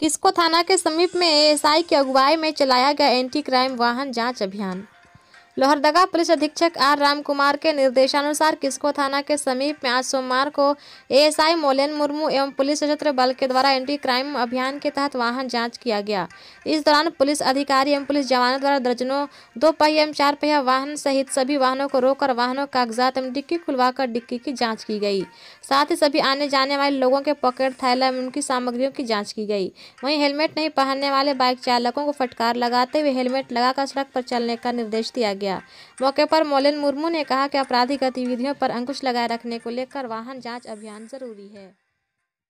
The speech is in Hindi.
किस्को थाना के समीप में एएसआई की अगुवाई में चलाया गया एंटी क्राइम वाहन जांच अभियान लोहरदगा पुलिस अधीक्षक आर राम कुमार के निर्देशानुसार किस्को थाना के समीप में आज सोमवार को एएसआई मोलेन मुर्मू एवं पुलिस सशस्त्र बल के द्वारा एंटी क्राइम अभियान के तहत वाहन जांच किया गया इस दौरान पुलिस अधिकारी एवं पुलिस जवानों द्वारा दर्जनों दो पहिया एवं चार पहिया वाहन सहित सभी वाहनों को रोककर वाहनों कागजात एवं डिक्की खुलवाकर डिक्की की जाँच की गई साथ ही सभी आने जाने वाले लोगों के पॉकेट थैला एवं उनकी सामग्रियों की जाँच की गई वहीं हेलमेट नहीं पहनने वाले बाइक चालकों को फटकार लगाते हुए हेलमेट लगाकर सड़क पर चलने का निर्देश दिया गया गया मौके पर मोलिन मुर्मू ने कहा कि आपराधिक गतिविधियों पर अंकुश लगाए रखने को लेकर वाहन जांच अभियान जरूरी है